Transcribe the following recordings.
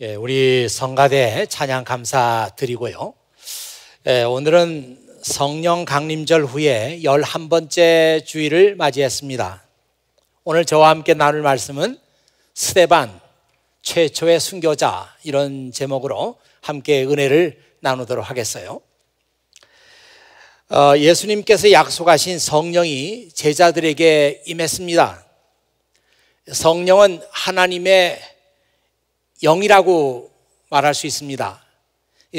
예, 우리 성가대 찬양 감사 드리고요. 예, 오늘은 성령 강림절 후에 11번째 주일을 맞이했습니다. 오늘 저와 함께 나눌 말씀은 스테반, 최초의 순교자 이런 제목으로 함께 은혜를 나누도록 하겠어요. 어, 예수님께서 약속하신 성령이 제자들에게 임했습니다. 성령은 하나님의 영이라고 말할 수 있습니다.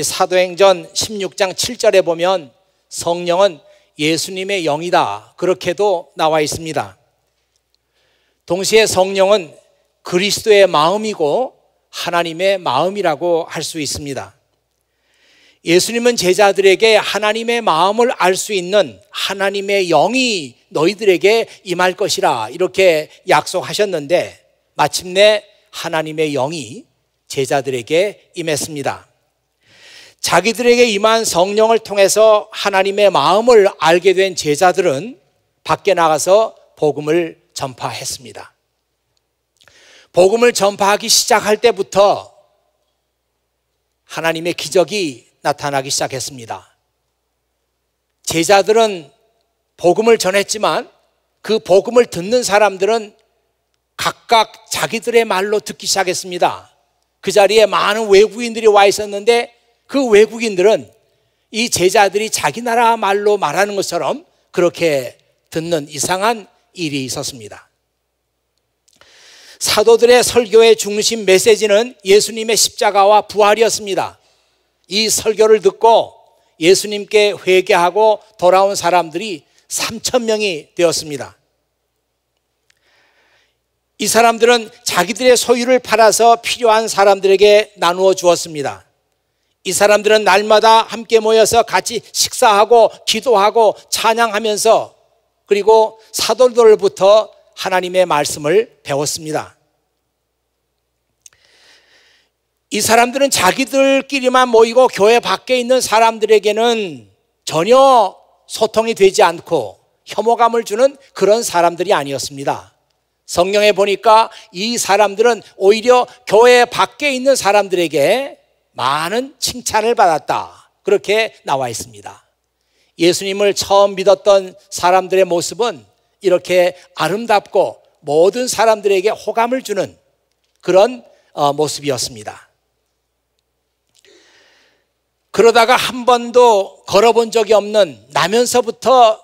사도행전 16장 7절에 보면 성령은 예수님의 영이다. 그렇게도 나와 있습니다. 동시에 성령은 그리스도의 마음이고 하나님의 마음이라고 할 수 있습니다. 예수님은 제자들에게 하나님의 마음을 알 수 있는 하나님의 영이 너희들에게 임할 것이라 이렇게 약속하셨는데 마침내 하나님의 영이 제자들에게 임했습니다. 자기들에게 임한 성령을 통해서 하나님의 마음을 알게 된 제자들은 밖에 나가서 복음을 전파했습니다. 복음을 전파하기 시작할 때부터 하나님의 기적이 나타나기 시작했습니다. 제자들은 복음을 전했지만 그 복음을 듣는 사람들은 각각 자기들의 말로 듣기 시작했습니다. 그 자리에 많은 외국인들이 와 있었는데 그 외국인들은 이 제자들이 자기 나라 말로 말하는 것처럼 그렇게 듣는 이상한 일이 있었습니다. 사도들의 설교의 중심 메시지는 예수님의 십자가와 부활이었습니다. 이 설교를 듣고 예수님께 회개하고 돌아온 사람들이 3천 명이 되었습니다. 이 사람들은 자기들의 소유를 팔아서 필요한 사람들에게 나누어 주었습니다. 이 사람들은 날마다 함께 모여서 같이 식사하고 기도하고 찬양하면서 그리고 사도들부터 하나님의 말씀을 배웠습니다. 이 사람들은 자기들끼리만 모이고 교회 밖에 있는 사람들에게는 전혀 소통이 되지 않고 혐오감을 주는 그런 사람들이 아니었습니다. 성경에 보니까 이 사람들은 오히려 교회 밖에 있는 사람들에게 많은 칭찬을 받았다. 그렇게 나와 있습니다. 예수님을 처음 믿었던 사람들의 모습은 이렇게 아름답고 모든 사람들에게 호감을 주는 그런 어, 모습이었습니다. 그러다가 한 번도 걸어본 적이 없는 나면서부터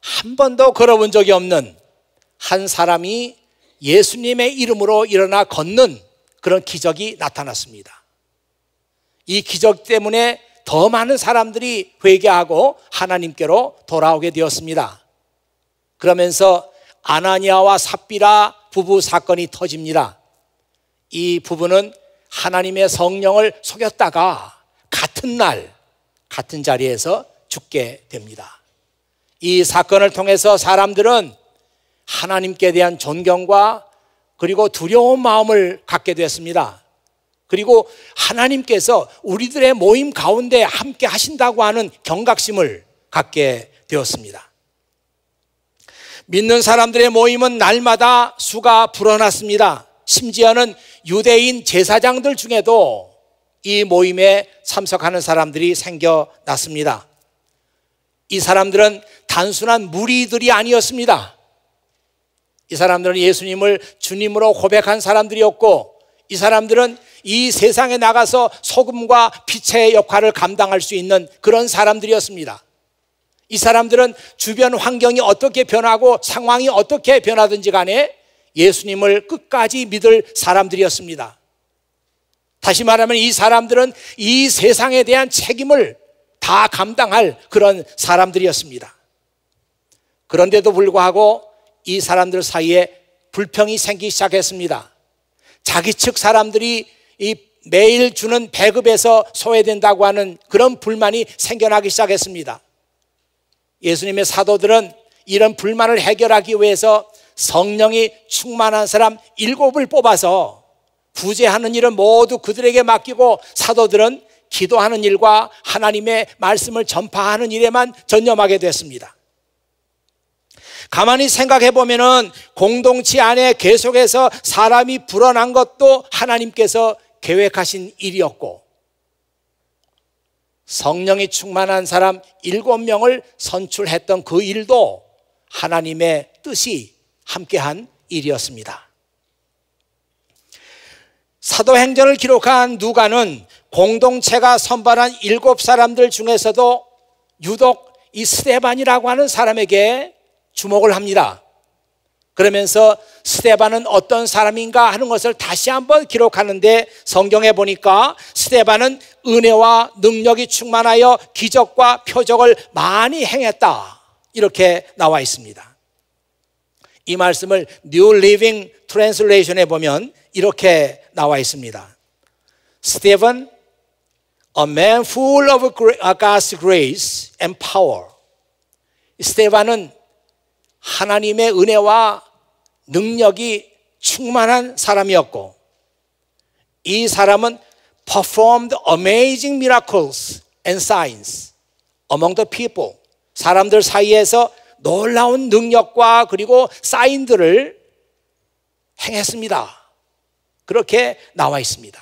한 번도 걸어본 적이 없는 한 사람이 예수님의 이름으로 일어나 걷는 그런 기적이 나타났습니다. 이 기적 때문에 더 많은 사람들이 회개하고 하나님께로 돌아오게 되었습니다. 그러면서 아나니아와 삽비라 부부 사건이 터집니다. 이 부부는 하나님의 성령을 속였다가 같은 날, 같은 자리에서 죽게 됩니다. 이 사건을 통해서 사람들은 하나님께 대한 존경과 그리고 두려운 마음을 갖게 됐습니다. 그리고 하나님께서 우리들의 모임 가운데 함께 하신다고 하는 경각심을 갖게 되었습니다. 믿는 사람들의 모임은 날마다 수가 불어났습니다. 심지어는 유대인 제사장들 중에도 이 모임에 참석하는 사람들이 생겨났습니다. 이 사람들은 단순한 무리들이 아니었습니다. 이 사람들은 예수님을 주님으로 고백한 사람들이었고 이 사람들은 이 세상에 나가서 소금과 빛의 역할을 감당할 수 있는 그런 사람들이었습니다. 이 사람들은 주변 환경이 어떻게 변하고 상황이 어떻게 변하든지 간에 예수님을 끝까지 믿을 사람들이었습니다. 다시 말하면 이 사람들은 이 세상에 대한 책임을 다 감당할 그런 사람들이었습니다. 그런데도 불구하고 이 사람들 사이에 불평이 생기기 시작했습니다. 자기 측 사람들이 이 매일 주는 배급에서 소외된다고 하는 그런 불만이 생겨나기 시작했습니다. 예수님의 사도들은 이런 불만을 해결하기 위해서 성령이 충만한 사람 일곱을 뽑아서 구제하는 일은 모두 그들에게 맡기고 사도들은 기도하는 일과 하나님의 말씀을 전파하는 일에만 전념하게 됐습니다. 가만히 생각해 보면은 공동체 안에 계속해서 사람이 불어난 것도 하나님께서 계획하신 일이었고 성령이 충만한 사람 일곱 명을 선출했던 그 일도 하나님의 뜻이 함께한 일이었습니다. 사도행전을 기록한 누가는 공동체가 선발한 일곱 사람들 중에서도 유독 이 스테반이라고 하는 사람에게 주목을 합니다. 그러면서 스테반은 어떤 사람인가 하는 것을 다시 한번 기록하는데 성경에 보니까 스테반은 은혜와 능력이 충만하여 기적과 표적을 많이 행했다. 이렇게 나와 있습니다. 이 말씀을 New Living Translation에 보면 이렇게 나와 있습니다. Stephen, a man full of God's grace and power. 스테반은 하나님의 은혜와 능력이 충만한 사람이었고 이 사람은 performed amazing miracles and signs among the people. 사람들 사이에서 놀라운 능력과 그리고 사인들을 행했습니다. 그렇게 나와 있습니다.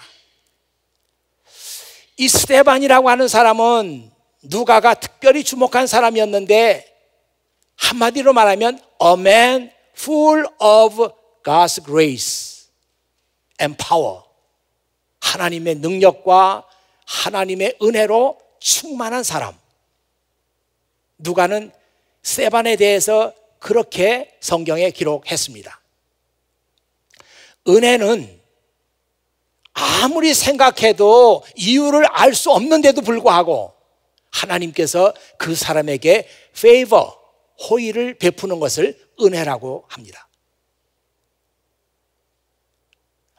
이 스테반이라고 하는 사람은 누가가 특별히 주목한 사람이었는데 한마디로 말하면 a man full of God's grace and power. 하나님의 능력과 하나님의 은혜로 충만한 사람. 누가는 세반에 대해서 그렇게 성경에 기록했습니다. 은혜는 아무리 생각해도 이유를 알 수 없는데도 불구하고 하나님께서 그 사람에게 favor, 호의를 베푸는 것을 은혜라고 합니다.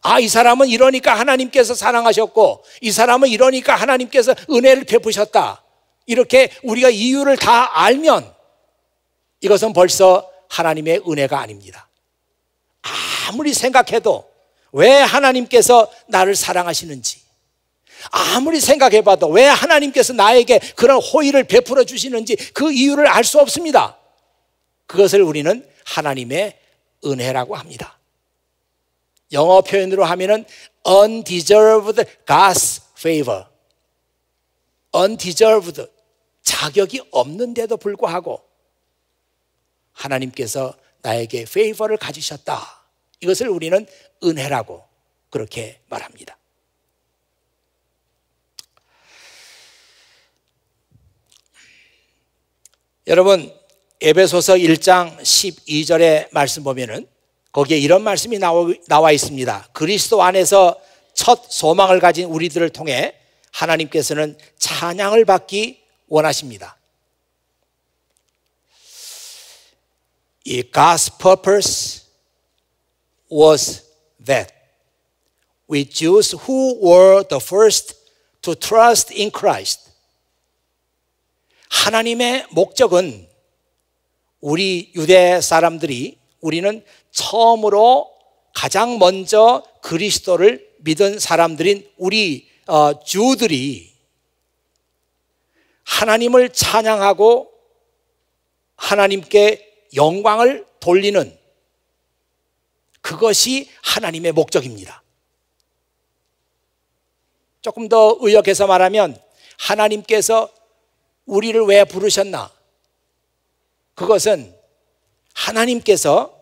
아, 이 사람은 이러니까 하나님께서 사랑하셨고, 이 사람은 이러니까 하나님께서 은혜를 베푸셨다. 이렇게 우리가 이유를 다 알면 이것은 벌써 하나님의 은혜가 아닙니다. 아무리 생각해도 왜 하나님께서 나를 사랑하시는지, 아무리 생각해봐도 왜 하나님께서 나에게 그런 호의를 베풀어 주시는지 그 이유를 알 수 없습니다. 그것을 우리는 하나님의 은혜라고 합니다. 영어 표현으로 하면은 undeserved God's favor. undeserved 자격이 없는데도 불구하고 하나님께서 나에게 페이버를 가지셨다. 이것을 우리는 은혜라고 그렇게 말합니다. 여러분 에베소서 1장 12절의 말씀 보면은 거기에 이런 말씀이 나와 있습니다. 그리스도 안에서 첫 소망을 가진 우리들을 통해 하나님께서는 찬양을 받기 원하십니다. 이 God's purpose was that we Jews who were the first to trust in Christ. 하나님의 목적은 우리 유대 사람들이 우리는 처음으로 가장 먼저 그리스도를 믿은 사람들인 우리 어, 주들이 하나님을 찬양하고 하나님께 영광을 돌리는 그것이 하나님의 목적입니다. 조금 더 의역해서 말하면 하나님께서 우리를 왜 부르셨나? 그것은 하나님께서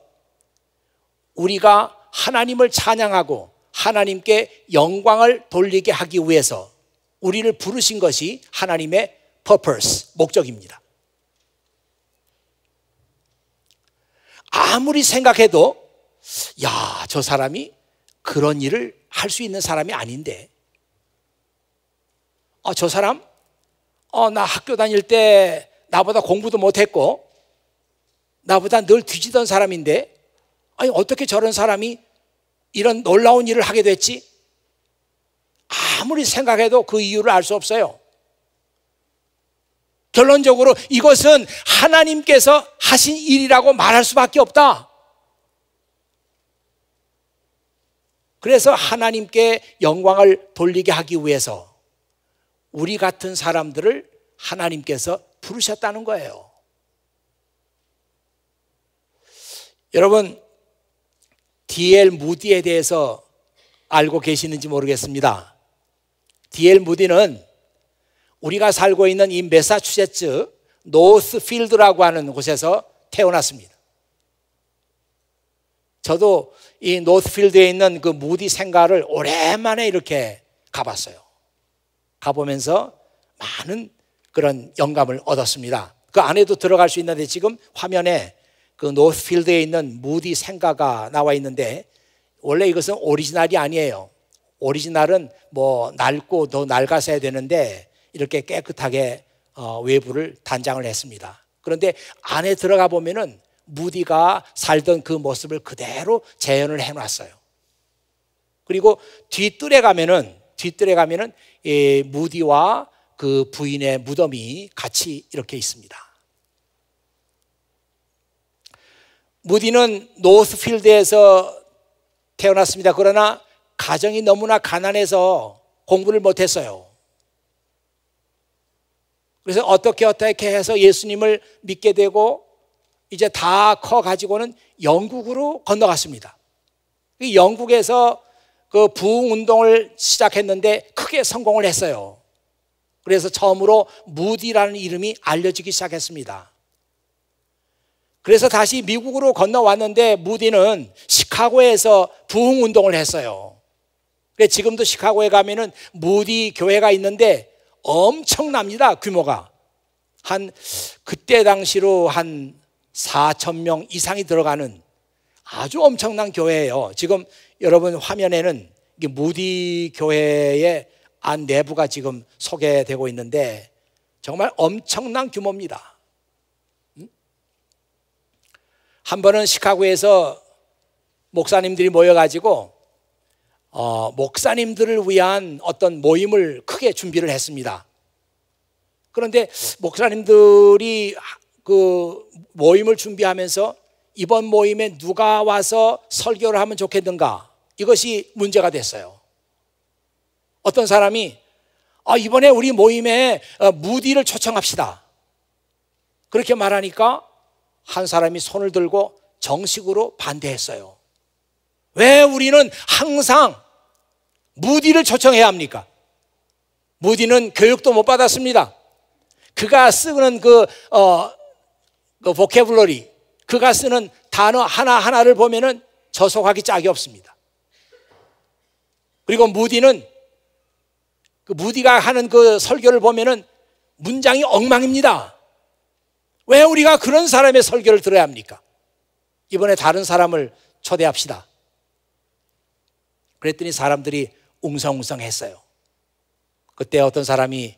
우리가 하나님을 찬양하고 하나님께 영광을 돌리게 하기 위해서 우리를 부르신 것이 하나님의 purpose, 목적입니다. 아무리 생각해도 야, 저 사람이 그런 일을 할 수 있는 사람이 아닌데. 어, 저 사람, 어, 나 학교 다닐 때 나보다 공부도 못했고, 나보다 늘 뒤지던 사람인데 아니 어떻게 저런 사람이 이런 놀라운 일을 하게 됐지? 아무리 생각해도 그 이유를 알 수 없어요. 결론적으로 이것은 하나님께서 하신 일이라고 말할 수밖에 없다. 그래서 하나님께 영광을 돌리게 하기 위해서 우리 같은 사람들을 하나님께서 부르셨다는 거예요. 여러분, 디엘 무디에 대해서 알고 계시는지 모르겠습니다. 디엘 무디는 우리가 살고 있는 이 메사추세츠 노스필드라고 하는 곳에서 태어났습니다. 저도 이 노스필드에 있는 그 무디 생가를 오랜만에 이렇게 가봤어요. 가보면서 많은 그런 영감을 얻었습니다. 그 안에도 들어갈 수 있는데 지금 화면에 그 노스필드에 있는 무디 생가가 나와 있는데 원래 이것은 오리지널이 아니에요. 오리지널은 뭐 낡고 더낡아서야 되는데 이렇게 깨끗하게 어, 외부를 단장을 했습니다. 그런데 안에 들어가 보면은 무디가 살던 그 모습을 그대로 재현을 해놨어요. 그리고 뒤뜰에 가면은 뒤뜰에 가면은 이 무디와 그 부인의 무덤이 같이 이렇게 있습니다. 무디는 노스필드에서 태어났습니다. 그러나 가정이 너무나 가난해서 공부를 못했어요. 그래서 어떻게 어떻게 해서 예수님을 믿게 되고 이제 다 커가지고는 영국으로 건너갔습니다. 영국에서 그 부흥운동을 시작했는데 크게 성공을 했어요. 그래서 처음으로 무디라는 이름이 알려지기 시작했습니다. 그래서 다시 미국으로 건너왔는데 무디는 시카고에서 부흥 운동을 했어요. 그래 지금도 시카고에 가면은 무디 교회가 있는데 엄청납니다 규모가 한 그때 당시로 한 4천 명 이상이 들어가는 아주 엄청난 교회예요. 지금 여러분 화면에는 이게 무디 교회의 안 내부가 지금 소개되고 있는데 정말 엄청난 규모입니다. 한 번은 시카고에서 목사님들이 모여가지고 어, 목사님들을 위한 어떤 모임을 크게 준비를 했습니다. 그런데 목사님들이 그 모임을 준비하면서 이번 모임에 누가 와서 설교를 하면 좋겠는가 이것이 문제가 됐어요. 어떤 사람이 아, 이번에 우리 모임에 어, 무디를 초청합시다. 그렇게 말하니까 한 사람이 손을 들고 정식으로 반대했어요. 왜 우리는 항상 무디를 초청해야 합니까? 무디는 교육도 못 받았습니다. 그가 쓰는 그, 어, 그 보케블러리, 그가 쓰는 단어 하나하나를 보면은 저속하기 짝이 없습니다. 그리고 무디는 그 무디가 하는 그 설교를 보면은 문장이 엉망입니다. 왜 우리가 그런 사람의 설교를 들어야 합니까? 이번에 다른 사람을 초대합시다. 그랬더니 사람들이 웅성웅성 했어요. 그때 어떤 사람이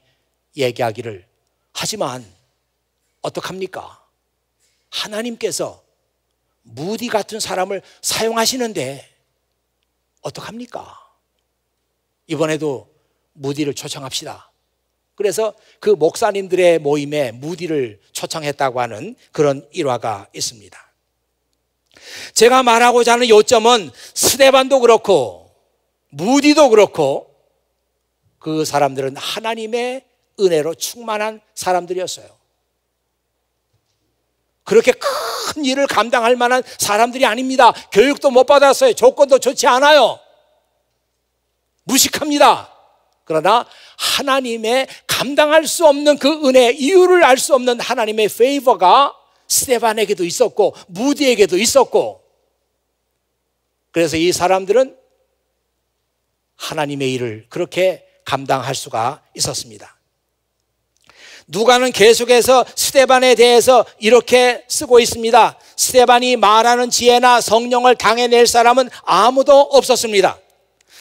얘기하기를 하지만 어떡합니까? 하나님께서 무디 같은 사람을 사용하시는데 어떡합니까? 이번에도 무디를 초청합시다. 그래서 그 목사님들의 모임에 무디를 초청했다고 하는 그런 일화가 있습니다. 제가 말하고자 하는 요점은 스테반도 그렇고 무디도 그렇고 그 사람들은 하나님의 은혜로 충만한 사람들이었어요. 그렇게 큰 일을 감당할 만한 사람들이 아닙니다. 교육도 못 받았어요. 조건도 좋지 않아요. 무식합니다. 그러나 하나님의 감당할 수 없는 그 은혜 이유를 알 수 없는 하나님의 페이버가 스테반에게도 있었고 무디에게도 있었고 그래서 이 사람들은 하나님의 일을 그렇게 감당할 수가 있었습니다. 누가는 계속해서 스테반에 대해서 이렇게 쓰고 있습니다. 스테반이 말하는 지혜나 성령을 당해낼 사람은 아무도 없었습니다.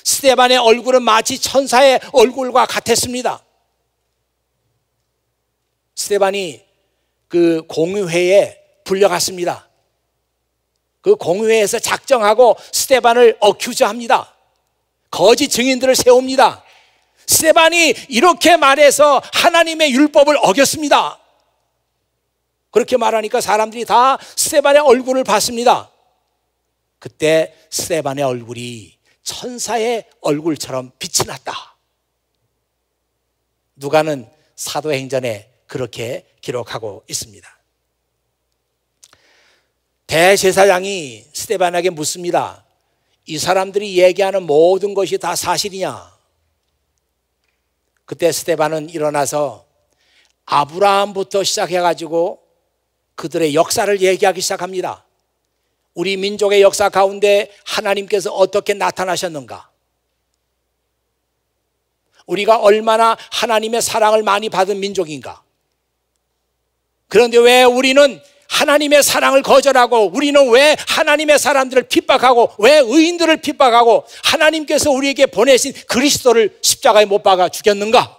스테반의 얼굴은 마치 천사의 얼굴과 같았습니다. 스테반이 그 공회에 불려갔습니다. 그 공회에서 작정하고 스테반을 어큐즈합니다. 거짓 증인들을 세웁니다. 스테반이 이렇게 말해서 하나님의 율법을 어겼습니다. 그렇게 말하니까 사람들이 다 스테반의 얼굴을 봤습니다. 그때 스테반의 얼굴이 천사의 얼굴처럼 빛이 났다. 누가는 사도행전에 그렇게 기록하고 있습니다. 대제사장이 스테반에게 묻습니다. 이 사람들이 얘기하는 모든 것이 다 사실이냐? 그때 스테반은 일어나서 아브라함부터 시작해가지고 그들의 역사를 얘기하기 시작합니다. 우리 민족의 역사 가운데 하나님께서 어떻게 나타나셨는가? 우리가 얼마나 하나님의 사랑을 많이 받은 민족인가? 그런데 왜 우리는 하나님의 사랑을 거절하고 우리는 왜 하나님의 사람들을 핍박하고 왜 의인들을 핍박하고 하나님께서 우리에게 보내신 그리스도를 십자가에 못 박아 죽였는가?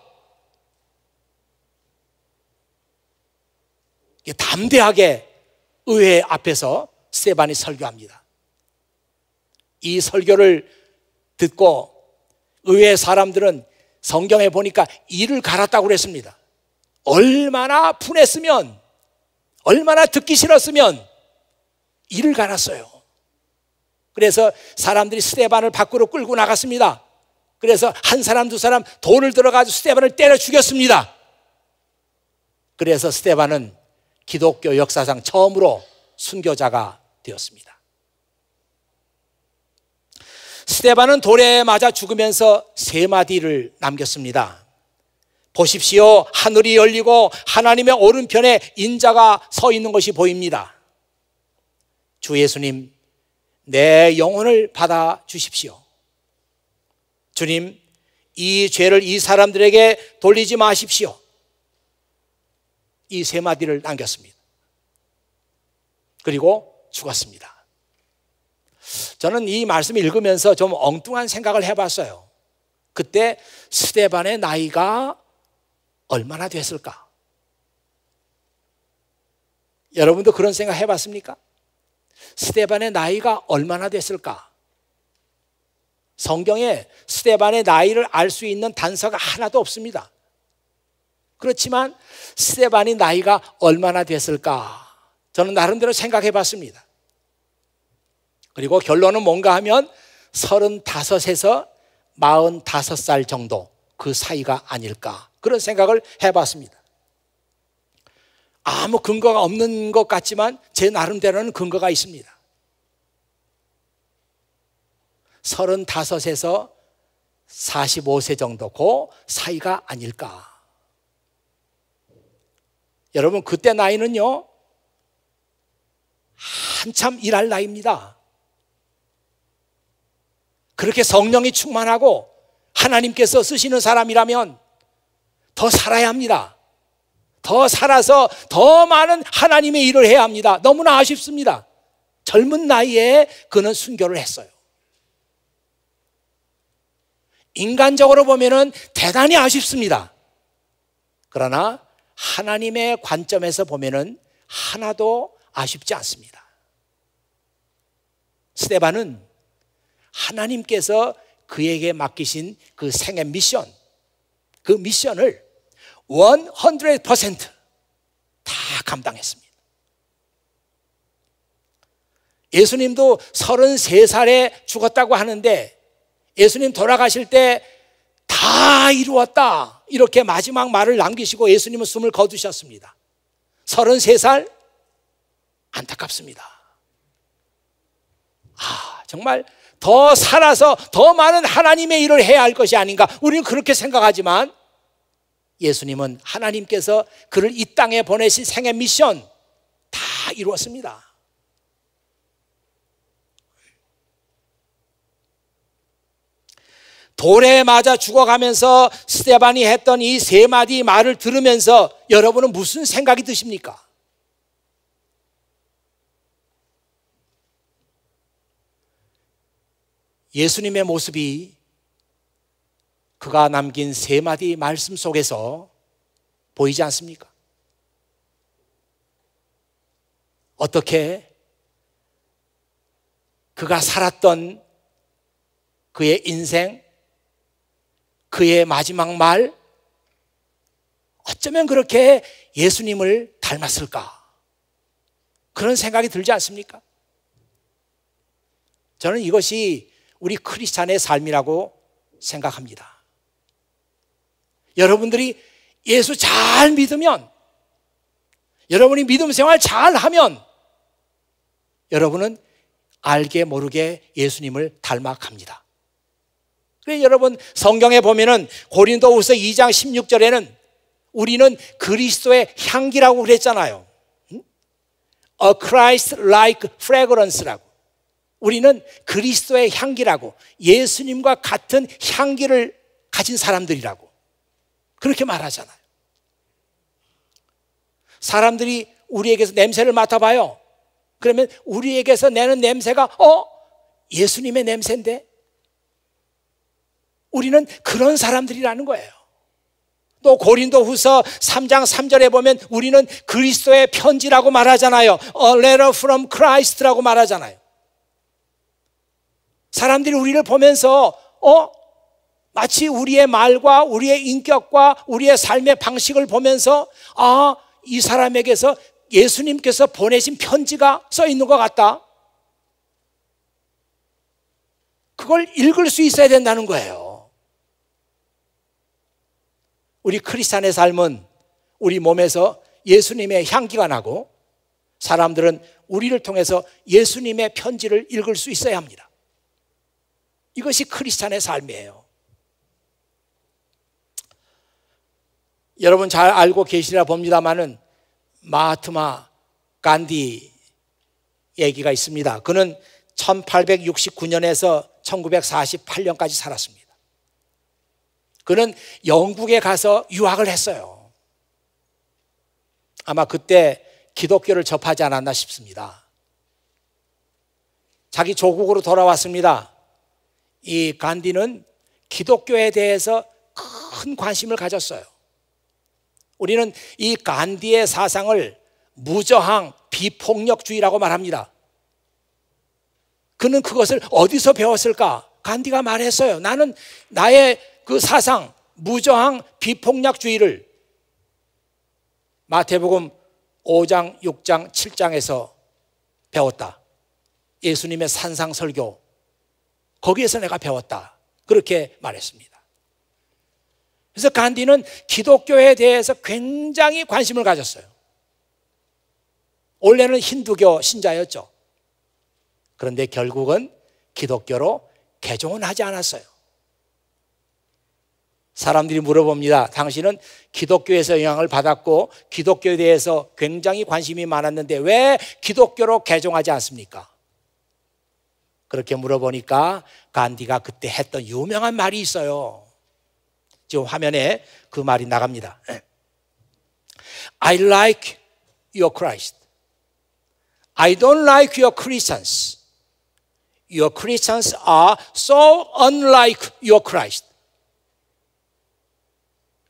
담대하게 의회 앞에서 세반이 설교합니다. 이 설교를 듣고 의회 사람들은 성경에 보니까 이를 갈았다고 그랬습니다. 얼마나 분했으면, 얼마나 듣기 싫었으면 이를 갈았어요. 그래서 사람들이 스테반을 밖으로 끌고 나갔습니다. 그래서 한 사람 두 사람 돌을 들어가지고 스테반을 때려 죽였습니다. 그래서 스테반은 기독교 역사상 처음으로 순교자가 되었습니다. 스테반은 돌에 맞아 죽으면서 세 마디를 남겼습니다. 보십시오. 하늘이 열리고 하나님의 오른편에 인자가 서 있는 것이 보입니다. 주 예수님, 내 영혼을 받아 주십시오. 주님, 이 죄를 이 사람들에게 돌리지 마십시오. 이 세 마디를 남겼습니다. 그리고 죽었습니다. 저는 이 말씀을 읽으면서 좀 엉뚱한 생각을 해봤어요. 그때 스테반의 나이가 얼마나 됐을까? 여러분도 그런 생각 해봤습니까? 스테반의 나이가 얼마나 됐을까? 성경에 스테반의 나이를 알 수 있는 단서가 하나도 없습니다. 그렇지만 스테반이 나이가 얼마나 됐을까? 저는 나름대로 생각해 봤습니다. 그리고 결론은 뭔가 하면 35에서 45살 정도 그 사이가 아닐까 그런 생각을 해봤습니다. 아무 근거가 없는 것 같지만 제 나름대로는 근거가 있습니다. 35에서 45세 정도 고 그 사이가 아닐까. 여러분, 그때 나이는요, 한참 일할 나이입니다. 그렇게 성령이 충만하고 하나님께서 쓰시는 사람이라면 더 살아야 합니다. 더 살아서 더 많은 하나님의 일을 해야 합니다. 너무나 아쉽습니다. 젊은 나이에 그는 순교를 했어요. 인간적으로 보면은 대단히 아쉽습니다. 그러나 하나님의 관점에서 보면은 하나도 아쉽지 않습니다. 스테반은 하나님께서 그에게 맡기신 그 생애 미션, 그 미션을 100%다 감당했습니다. 예수님도 33살에 죽었다고 하는데 예수님 돌아가실 때 다 이루었다. 이렇게 마지막 말을 남기시고 예수님은 숨을 거두셨습니다. 33살 안타깝습니다. 아, 정말 더 살아서 더 많은 하나님의 일을 해야 할 것이 아닌가. 우리는 그렇게 생각하지만 예수님은 하나님께서 그를 이 땅에 보내신 생애 미션 다 이루었습니다. 돌에 맞아 죽어가면서 스테반이 했던 이 세 마디 말을 들으면서 여러분은 무슨 생각이 드십니까? 예수님의 모습이 그가 남긴 세 마디 말씀 속에서 보이지 않습니까? 어떻게 그가 살았던 그의 인생, 그의 마지막 말, 어쩌면 그렇게 예수님을 닮았을까? 그런 생각이 들지 않습니까? 저는 이것이 우리 크리스찬의 삶이라고 생각합니다. 여러분들이 예수 잘 믿으면 여러분이 믿음 생활 잘 하면 여러분은 알게 모르게 예수님을 닮아갑니다. 그래서 여러분 성경에 보면은 고린도후서 2장 16절에는 우리는 그리스도의 향기라고 그랬잖아요. A Christ like fragrance라고. 우리는 그리스도의 향기라고 예수님과 같은 향기를 가진 사람들이라고. 그렇게 말하잖아요. 사람들이 우리에게서 냄새를 맡아봐요. 그러면 우리에게서 내는 냄새가, 어? 예수님의 냄새인데? 우리는 그런 사람들이라는 거예요. 또 고린도 후서 3장 3절에 보면 우리는 그리스도의 편지라고 말하잖아요. A letter from Christ라고 말하잖아요. 사람들이 우리를 보면서, 어? 마치 우리의 말과 우리의 인격과 우리의 삶의 방식을 보면서 아, 이 사람에게서 예수님께서 보내신 편지가 써 있는 것 같다. 그걸 읽을 수 있어야 된다는 거예요. 우리 크리스찬의 삶은 우리 몸에서 예수님의 향기가 나고 사람들은 우리를 통해서 예수님의 편지를 읽을 수 있어야 합니다. 이것이 크리스찬의 삶이에요. 여러분 잘 알고 계시라 봅니다만은 마하트마 간디 얘기가 있습니다. 그는 1869년에서 1948년까지 살았습니다. 그는 영국에 가서 유학을 했어요. 아마 그때 기독교를 접하지 않았나 싶습니다. 자기 조국으로 돌아왔습니다. 이 간디는 기독교에 대해서 큰 관심을 가졌어요. 우리는 이 간디의 사상을 무저항 비폭력주의라고 말합니다. 그는 그것을 어디서 배웠을까? 간디가 말했어요. 나는 나의 그 사상 무저항 비폭력주의를 마태복음 5장, 6장, 7장에서 배웠다. 예수님의 산상설교 거기에서 내가 배웠다. 그렇게 말했습니다. 그래서 간디는 기독교에 대해서 굉장히 관심을 가졌어요. 원래는 힌두교 신자였죠. 그런데 결국은 기독교로 개종은 하지 않았어요. 사람들이 물어봅니다. 당신은 기독교에서 영향을 받았고 기독교에 대해서 굉장히 관심이 많았는데 왜 기독교로 개종하지 않습니까? 그렇게 물어보니까 간디가 그때 했던 유명한 말이 있어요. 지금 화면에 그 말이 나갑니다. I like your Christ. I don't like your Christians. Your Christians are so unlike your Christ.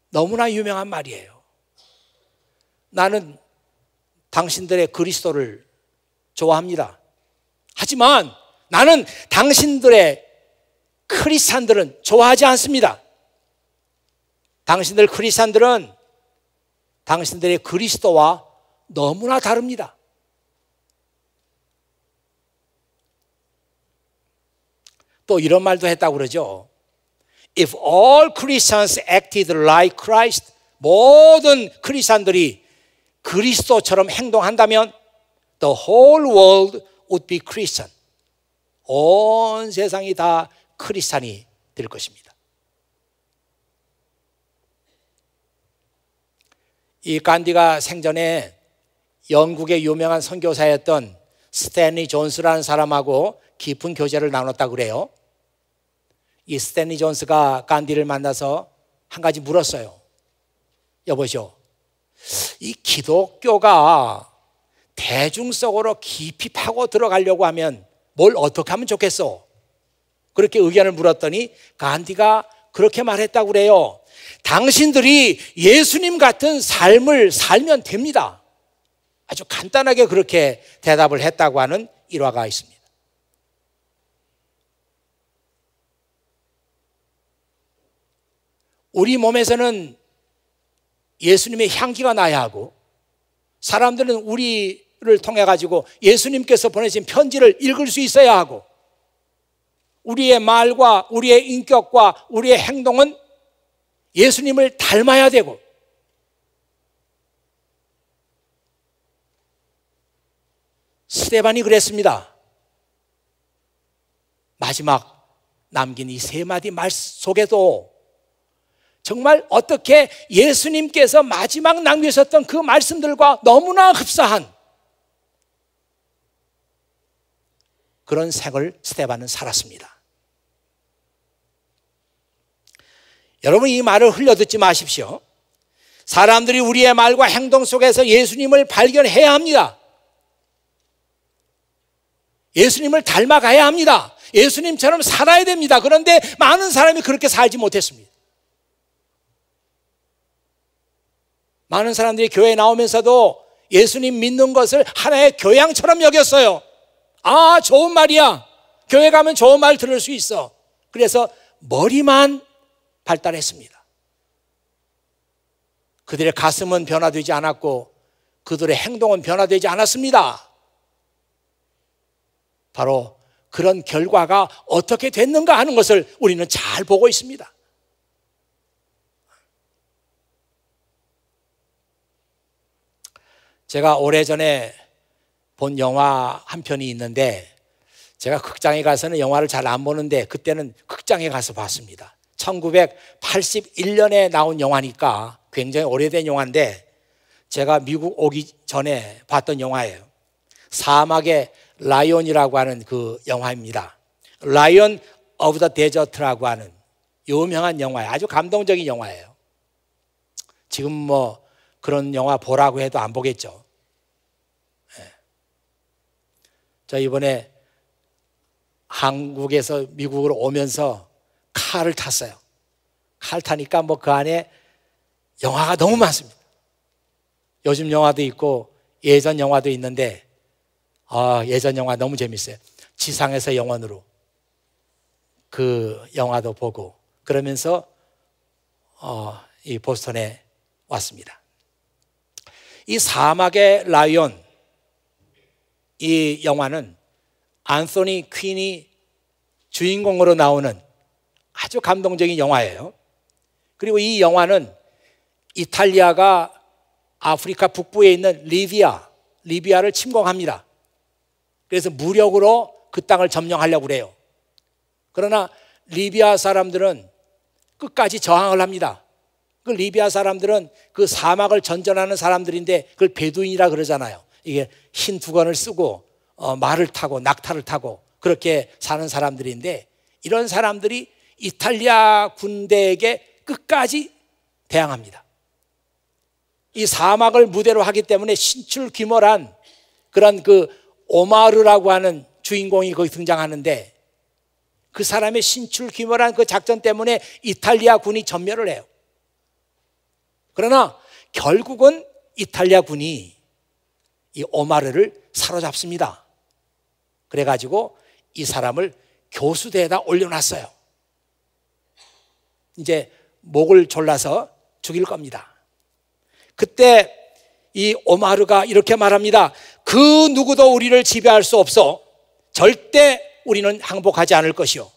너무나 유명한 말이에요. 나는 당신들의 그리스도를 좋아합니다. 하지만 나는 당신들의 크리스찬들은 좋아하지 않습니다. 당신들 크리스천들은 당신들의 그리스도와 너무나 다릅니다. 또 이런 말도 했다고 그러죠. If all Christians acted like Christ, 모든 크리스천들이 그리스도처럼 행동한다면 the whole world would be Christian. 온 세상이 다 크리스찬이 될 것입니다. 이 간디가 생전에 영국의 유명한 선교사였던 스탠리 존스라는 사람하고 깊은 교제를 나눴다 고 그래요. 이 스탠리 존스가 간디를 만나서 한 가지 물었어요. 여보시오. 이 기독교가 대중 속으로 깊이 파고 들어가려고 하면 뭘 어떻게 하면 좋겠어? 그렇게 의견을 물었더니 간디가 그렇게 말했다고 그래요. 당신들이 예수님 같은 삶을 살면 됩니다. 아주 간단하게 그렇게 대답을 했다고 하는 일화가 있습니다. 우리 몸에서는 예수님의 향기가 나야 하고 사람들은 우리를 통해 가지고 예수님께서 보내신 편지를 읽을 수 있어야 하고 우리의 말과 우리의 인격과 우리의 행동은 예수님을 닮아야 되고 스테반이 그랬습니다. 마지막 남긴 이 세 마디 말 속에도 정말 어떻게 예수님께서 마지막 남기셨던 그 말씀들과 너무나 흡사한 그런 생을 스테반은 살았습니다. 여러분 이 말을 흘려듣지 마십시오. 사람들이 우리의 말과 행동 속에서 예수님을 발견해야 합니다. 예수님을 닮아가야 합니다. 예수님처럼 살아야 됩니다. 그런데 많은 사람이 그렇게 살지 못했습니다. 많은 사람들이 교회에 나오면서도 예수님 믿는 것을 하나의 교양처럼 여겼어요. 아, 좋은 말이야. 교회 가면 좋은 말 들을 수 있어. 그래서 머리만 발달했습니다. 그들의 가슴은 변화되지 않았고 그들의 행동은 변화되지 않았습니다. 바로 그런 결과가 어떻게 됐는가 하는 것을 우리는 잘 보고 있습니다. 제가 오래전에 본 영화 한 편이 있는데 제가 극장에 가서는 영화를 잘 안 보는데 그때는 극장에 가서 봤습니다. 1981년에 나온 영화니까 굉장히 오래된 영화인데 제가 미국 오기 전에 봤던 영화예요. 사막의 라이온이라고 하는 그 영화입니다. 라이온 오브 더 데저트라고 하는 유명한 영화예요. 아주 감동적인 영화예요. 지금 뭐 그런 영화 보라고 해도 안 보겠죠. 예. 저 이번에 한국에서 미국으로 오면서 칼을 탔어요. 칼 타니까 뭐 그 안에 영화가 너무 많습니다. 요즘 영화도 있고 예전 영화도 있는데 아, 예전 영화 너무 재밌어요. 지상에서 영원으로 그 영화도 보고 그러면서 어, 이 보스턴에 왔습니다. 이 사막의 라이온 이 영화는 안소니 퀸이 주인공으로 나오는 아주 감동적인 영화예요. 그리고 이 영화는 이탈리아가 아프리카 북부에 있는 리비아, 리비아를 침공합니다. 그래서 무력으로 그 땅을 점령하려고 그래요. 그러나 리비아 사람들은 끝까지 저항을 합니다. 그 리비아 사람들은 그 사막을 전전하는 사람들인데 그걸 베두인이라 그러잖아요. 이게 흰 두건을 쓰고 어, 말을 타고 낙타를 타고 그렇게 사는 사람들인데 이런 사람들이 이탈리아 군대에게 끝까지 대항합니다. 이 사막을 무대로 하기 때문에 신출귀몰한 그런 그 오마르라고 하는 주인공이 거기 등장하는데 그 사람의 신출귀몰한 그 작전 때문에 이탈리아 군이 전멸을 해요. 그러나 결국은 이탈리아 군이 이 오마르를 사로잡습니다. 그래가지고 이 사람을 교수대에다 올려놨어요. 이제 목을 졸라서 죽일 겁니다. 그때 이 오마르가 이렇게 말합니다. 그 누구도 우리를 지배할 수 없어. 절대 우리는 항복하지 않을 것이요.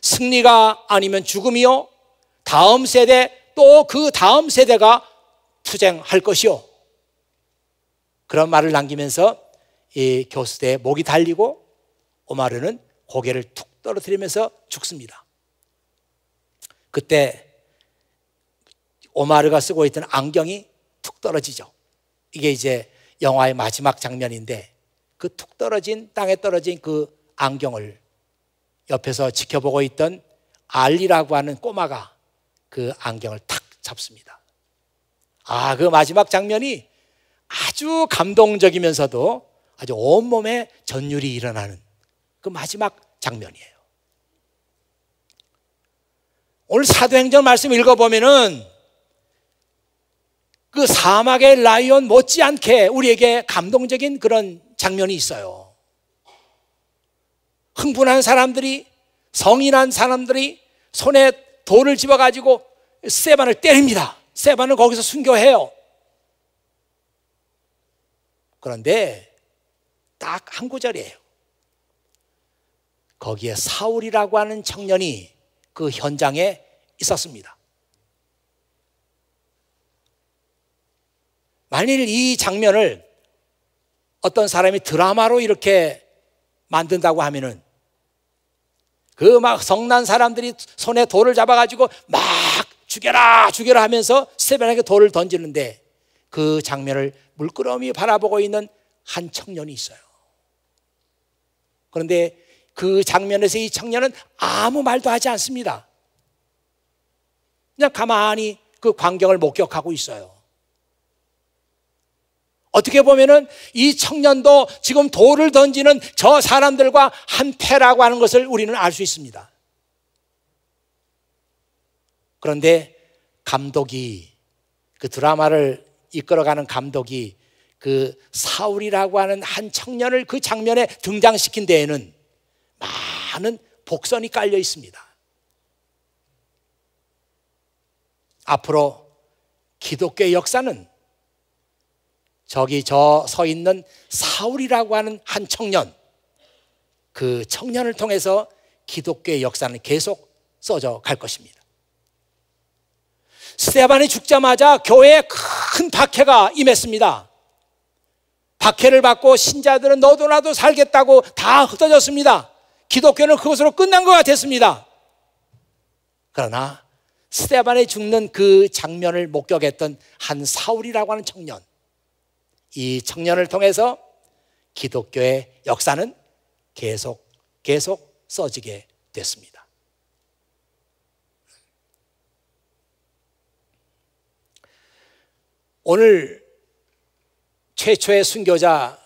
승리가 아니면 죽음이요. 다음 세대 또 그 다음 세대가 투쟁할 것이요. 그런 말을 남기면서 이교수대의 목이 달리고 오마르는 고개를 툭 떨어뜨리면서 죽습니다. 그때 오마르가 쓰고 있던 안경이 툭 떨어지죠. 이게 이제 영화의 마지막 장면인데 그 툭 떨어진 땅에 떨어진 그 안경을 옆에서 지켜보고 있던 알리라고 하는 꼬마가 그 안경을 탁 잡습니다. 아, 그 마지막 장면이 아주 감동적이면서도 아주 온몸에 전율이 일어나는 그 마지막 장면이에요. 오늘 사도행전 말씀 읽어보면은 그 사막의 라이온 못지않게 우리에게 감동적인 그런 장면이 있어요. 흥분한 사람들이 성인한 사람들이 손에 돌을 집어가지고 세반을 때립니다. 세반을 거기서 순교해요. 그런데 딱 한 구절이에요. 거기에 사울이라고 하는 청년이 그 현장에 있었습니다. 만일 이 장면을 어떤 사람이 드라마로 이렇게 만든다고 하면은 그 막 성난 사람들이 손에 돌을 잡아가지고 막 죽여라 죽여라 하면서 스테반에게 돌을 던지는데 그 장면을 물끄러미 바라보고 있는 한 청년이 있어요. 그런데 그 장면에서 이 청년은 아무 말도 하지 않습니다. 그냥 가만히 그 광경을 목격하고 있어요. 어떻게 보면은 이 청년도 지금 돌을 던지는 저 사람들과 한패라고 하는 것을 우리는 알 수 있습니다. 그런데 감독이 그 드라마를 이끌어가는 감독이 그 사울이라고 하는 한 청년을 그 장면에 등장시킨 데에는 많은 복선이 깔려 있습니다. 앞으로 기독교 역사는 저기 저 서 있는 사울이라고 하는 한 청년, 그 청년을 통해서 기독교의 역사는 계속 써져 갈 것입니다. 스테반이 죽자마자 교회에 큰 박해가 임했습니다. 박해를 받고 신자들은 너도 나도 살겠다고 다 흩어졌습니다. 기독교는 그것으로 끝난 것 같았습니다. 그러나 스테반의 죽는 그 장면을 목격했던 한 사울이라고 하는 청년. 이 청년을 통해서 기독교의 역사는 계속 계속 써지게 됐습니다. 오늘 최초의 순교자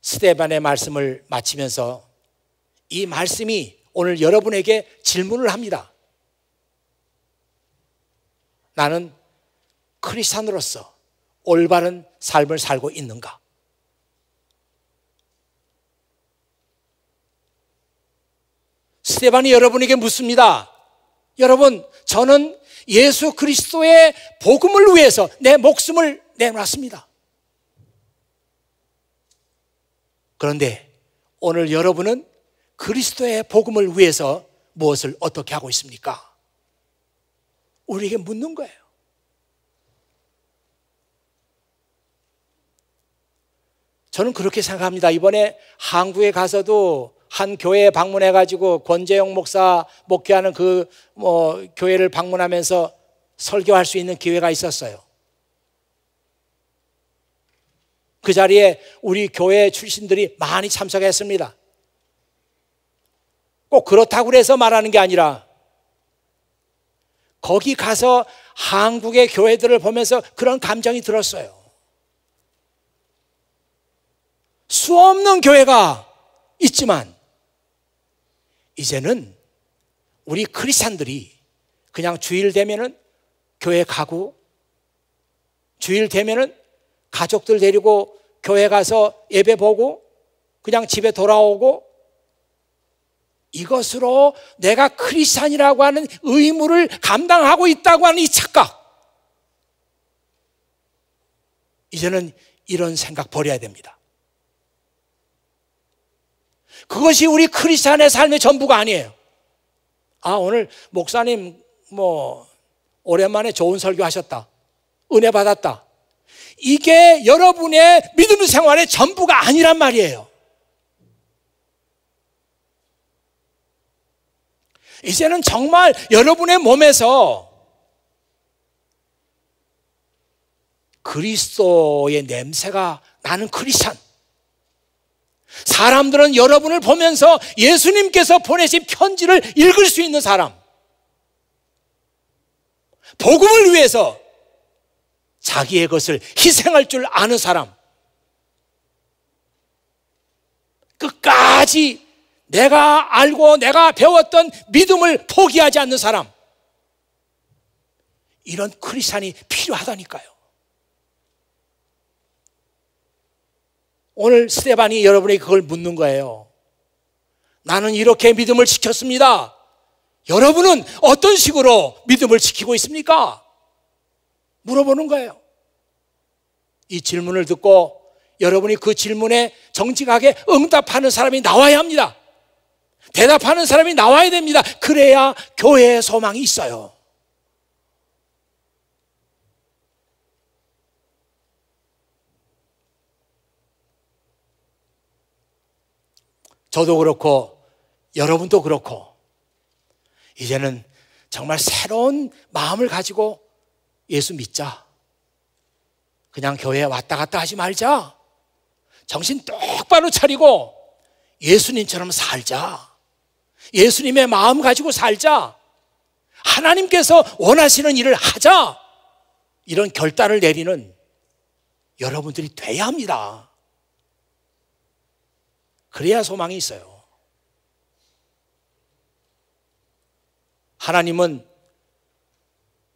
스테반의 말씀을 마치면서 이 말씀이 오늘 여러분에게 질문을 합니다. 나는 크리스찬으로서 올바른 삶을 살고 있는가? 스테반이 여러분에게 묻습니다. 여러분, 저는 예수 그리스도의 복음을 위해서 내 목숨을 내놨습니다. 그런데 오늘 여러분은 그리스도의 복음을 위해서 무엇을 어떻게 하고 있습니까? 우리에게 묻는 거예요. 저는 그렇게 생각합니다. 이번에 한국에 가서도 한 교회에 방문해 가지고 권재영 목사 목회하는 그 뭐 교회를 방문하면서 설교할 수 있는 기회가 있었어요. 그 자리에 우리 교회 출신들이 많이 참석했습니다. 꼭 그렇다고 해서 말하는 게 아니라 거기 가서 한국의 교회들을 보면서 그런 감정이 들었어요. 수 없는 교회가 있지만 이제는 우리 크리스찬들이 그냥 주일 되면은 교회 가고 주일 되면은 가족들 데리고 교회 가서 예배 보고 그냥 집에 돌아오고 이것으로 내가 크리스찬이라고 하는 의무를 감당하고 있다고 하는 이 착각. 이제는 이런 생각 버려야 됩니다. 그것이 우리 크리스찬의 삶의 전부가 아니에요. 아, 오늘 목사님 뭐 오랜만에 좋은 설교 하셨다. 은혜 받았다. 이게 여러분의 믿음 생활의 전부가 아니란 말이에요. 이제는 정말 여러분의 몸에서 그리스도의 냄새가 나는 크리스천 사람들은 여러분을 보면서 예수님께서 보내신 편지를 읽을 수 있는 사람. 복음을 위해서 자기의 것을 희생할 줄 아는 사람. 끝까지 내가 알고 내가 배웠던 믿음을 포기하지 않는 사람. 이런 크리스찬이 필요하다니까요. 오늘 스테반이 여러분에게 그걸 묻는 거예요. 나는 이렇게 믿음을 지켰습니다. 여러분은 어떤 식으로 믿음을 지키고 있습니까? 물어보는 거예요. 이 질문을 듣고 여러분이 그 질문에 정직하게 응답하는 사람이 나와야 합니다. 대답하는 사람이 나와야 됩니다. 그래야 교회에 소망이 있어요. 저도 그렇고 여러분도 그렇고 이제는 정말 새로운 마음을 가지고 예수 믿자. 그냥 교회에 왔다 갔다 하지 말자. 정신 똑바로 차리고 예수님처럼 살자. 예수님의 마음 가지고 살자. 하나님께서 원하시는 일을 하자. 이런 결단을 내리는 여러분들이 돼야 합니다. 그래야 소망이 있어요. 하나님은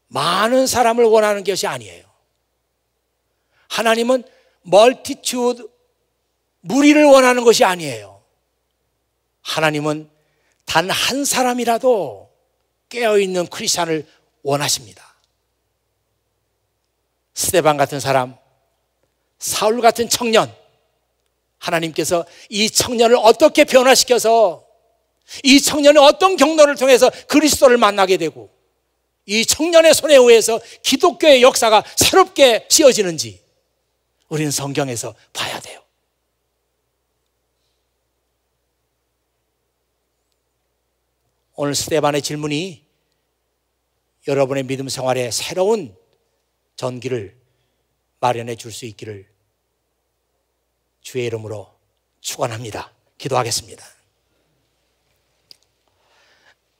많은 사람을 원하는 것이 아니에요. 하나님은 멀티튜드 무리를 원하는 것이 아니에요. 하나님은 단한 사람이라도 깨어있는 크리스찬을 원하십니다. 스테반 같은 사람, 사울 같은 청년, 하나님께서 이 청년을 어떻게 변화시켜서 이 청년의 어떤 경로를 통해서 그리스도를 만나게 되고 이 청년의 손에 의해서 기독교의 역사가 새롭게 씌어지는지 우리는 성경에서 봐야 돼요. 오늘 스테반의 질문이 여러분의 믿음 생활에 새로운 전기를 마련해 줄 수 있기를 주의 이름으로 축원합니다. 기도하겠습니다.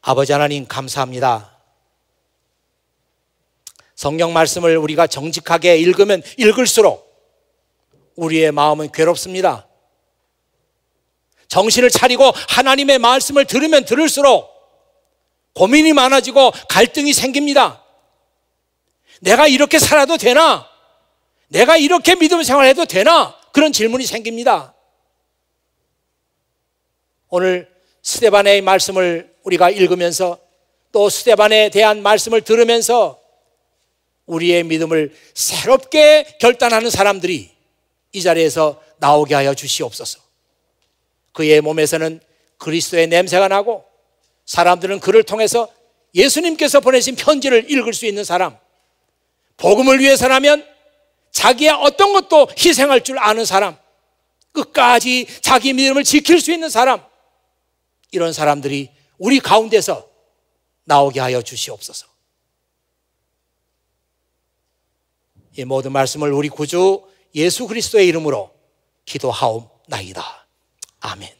아버지 하나님 감사합니다. 성경 말씀을 우리가 정직하게 읽으면 읽을수록 우리의 마음은 괴롭습니다. 정신을 차리고 하나님의 말씀을 들으면 들을수록 고민이 많아지고 갈등이 생깁니다. 내가 이렇게 살아도 되나? 내가 이렇게 믿음 생활해도 되나? 그런 질문이 생깁니다. 오늘 스테반의 말씀을 우리가 읽으면서 또 스테반에 대한 말씀을 들으면서 우리의 믿음을 새롭게 결단하는 사람들이 이 자리에서 나오게 하여 주시옵소서. 그의 몸에서는 그리스도의 냄새가 나고 사람들은 그를 통해서 예수님께서 보내신 편지를 읽을 수 있는 사람, 복음을 위해서라면 자기의 어떤 것도 희생할 줄 아는 사람, 끝까지 자기 믿음을 지킬 수 있는 사람, 이런 사람들이 우리 가운데서 나오게 하여 주시옵소서. 이 모든 말씀을 우리 구주 예수 그리스도의 이름으로 기도하옵나이다. 아멘.